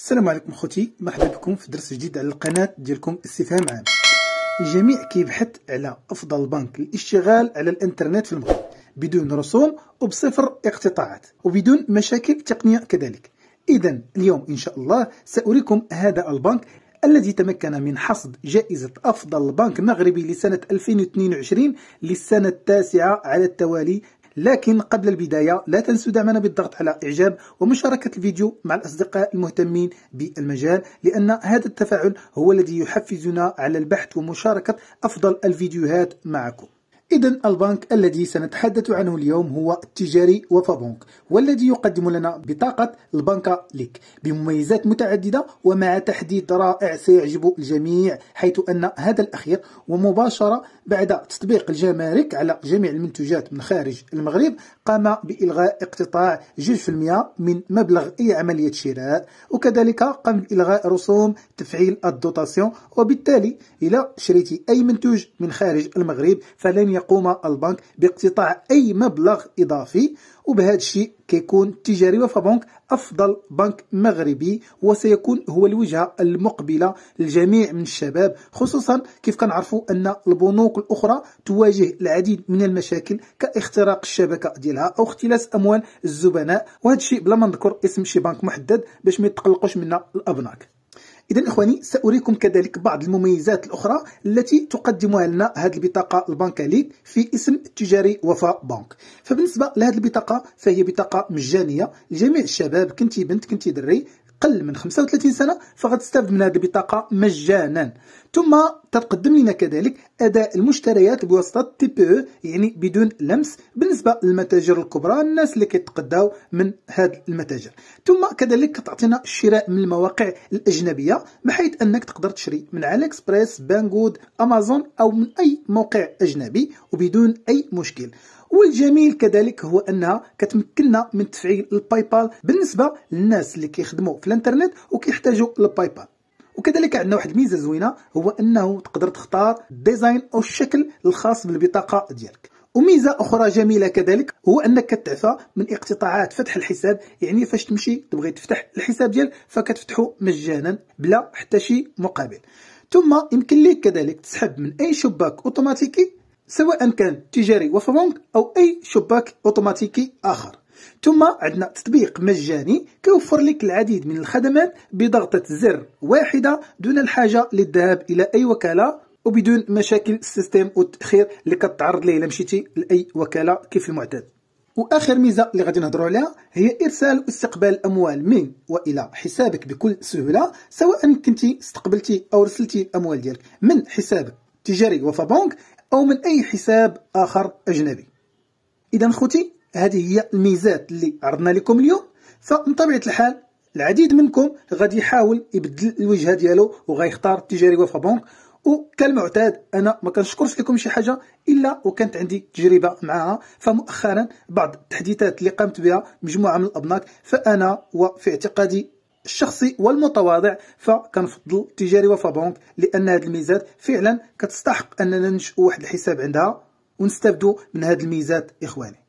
السلام عليكم خوتي مرحبا بكم في درس جديد على القناة ديالكم استفهام عام الجميع كيبحث على أفضل بنك للاشتغال على الإنترنت في المغرب بدون رسوم وبصفر اقتطاعات وبدون مشاكل تقنية كذلك إذا اليوم إن شاء الله سأريكم هذا البنك الذي تمكن من حصد جائزة أفضل بنك مغربي لسنة 2022 للسنة التاسعة على التوالي لكن قبل البداية لا تنسوا دعمنا بالضغط على إعجاب ومشاركة الفيديو مع الأصدقاء المهتمين بالمجال لأن هذا التفاعل هو الذي يحفزنا على البحث ومشاركة أفضل الفيديوهات معكم إذا البنك الذي سنتحدث عنه اليوم هو التجاري وفابونك والذي يقدم لنا بطاقة البنكة ليك بمميزات متعددة ومع تحديد رائع سيعجب الجميع حيث أن هذا الأخير ومباشرة بعد تطبيق الجمارك على جميع المنتجات من خارج المغرب قام بإلغاء اقتطاع 2% من مبلغ أي عملية شراء وكذلك قام بإلغاء رسوم تفعيل الدوتاسيون وبالتالي إلى شريتي أي منتوج من خارج المغرب فلن يقوم البنك باقتطاع أي مبلغ إضافي وبهذا الشيء كيكون تجاري بنك أفضل بنك مغربي وسيكون هو الوجهة المقبلة للجميع من الشباب خصوصا كيف كنعرفوا أن البنوك الأخرى تواجه العديد من المشاكل كاختراق الشبكة ديالها أو اختلاس أموال الزبناء وهذا الشيء بلا ما نذكر اسم شي بنك محدد باش ما يتقلقوش منا الأبناك اذا اخواني ساريكم كذلك بعض المميزات الاخرى التي تقدمها لنا هذه البطاقه البنكه ليك في اسم التجاري وفاء بنك فبالنسبه لهذه البطاقه فهي بطاقه مجانيه لجميع الشباب كنتي بنت كنتي دري اقل من 35 سنه فغتستافد من هذه البطاقه مجانا ثم تتقدم لنا كذلك اداء المشتريات بواسطه تي بي او يعني بدون لمس بالنسبه للمتاجر الكبرى الناس اللي كيتقداو من هذه المتاجر ثم كذلك كتعطينا الشراء من المواقع الاجنبيه بحيث انك تقدر تشري من علي اكسبريس بانغود امازون او من اي موقع اجنبي وبدون اي مشكل والجميل كذلك هو انها كتمكننا من تفعيل الباي بال بالنسبه للناس اللي كيخدموا في الانترنت وكيحتاجوا الباي بال وكذلك عندنا واحد الميزه زوينه هو انه تقدر تختار الديزاين او الشكل الخاص بالبطاقه ديالك وميزه اخرى جميله كذلك هو انك كتعفى من اقتطاعات فتح الحساب يعني فاش تمشي تبغي تفتح الحساب ديالك فكتفتحو مجانا بلا حتى شي مقابل ثم يمكن لك كذلك تسحب من اي شباك اوتوماتيكي سواء كان تجاري وفرونك أو أي شباك أوتوماتيكي آخر ثم عندنا تطبيق مجاني كيوفر لك العديد من الخدمات بضغطة زر واحدة دون الحاجة للذهاب إلى أي وكالة وبدون مشاكل السيستم والتأخير اللي كتعرض ليه لمشيتي لأي وكالة كيف المعتاد واخر ميزه اللي غادي نهضروا عليها هي ارسال واستقبال الاموال من والى حسابك بكل سهوله سواء كنتي استقبلتي او رسلتي الاموال ديالك من حسابك تجاري وفابونك أو من أي حساب آخر أجنبي إذا خوتي هذه هي الميزات اللي عرضنا لكم اليوم فمن طبيعة الحال العديد منكم غادي يحاول يبدل الوجهه ديالو وغيختار التجاري وفا بونك وكالمعتاد انا ما كنشكرش لكم شي حاجه الا وكانت عندي تجربه معها فمؤخرا بعض التحديثات اللي قمت بها مجموعه من الابناك فانا وفي اعتقادي الشخصي والمتواضع فكنفضل تجاري وفابونك لان هذه الميزات فعلا كتستحق اننا ننشئ واحد الحساب عندها ونستفدوا من هذه الميزات اخواني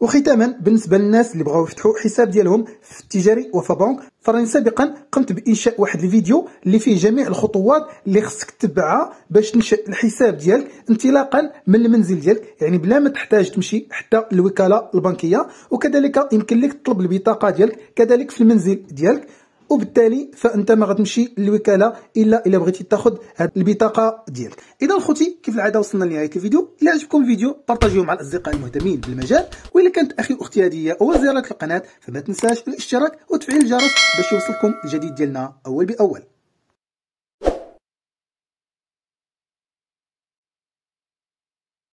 وختاما بالنسبه للناس اللي بغاو يفتحوا حساب ديالهم في التجاري وفي بنك فراني سابقا قمت بانشاء واحد الفيديو اللي فيه جميع الخطوات اللي خصك تتبعها باش تنشا الحساب ديالك انطلاقا من المنزل ديالك يعني بلا ما تحتاج تمشي حتى الوكاله البنكيه وكذلك يمكن لك تطلب البطاقه ديالك كذلك في المنزل ديالك وبالتالي فانت ما غتمشي للوكاله الا الا بغيتي تاخذ هذه البطاقه ديالك اذا خوتي كيف العاده وصلنا لنهايه الفيديو الا عجبكم الفيديو بارطاجيوه مع الاصدقاء المهتمين بالمجال والا كانت اخي واختي هذه هو اول زياره القناه فما تنساش الاشتراك وتفعيل الجرس باش يوصلكم الجديد ديالنا اول باول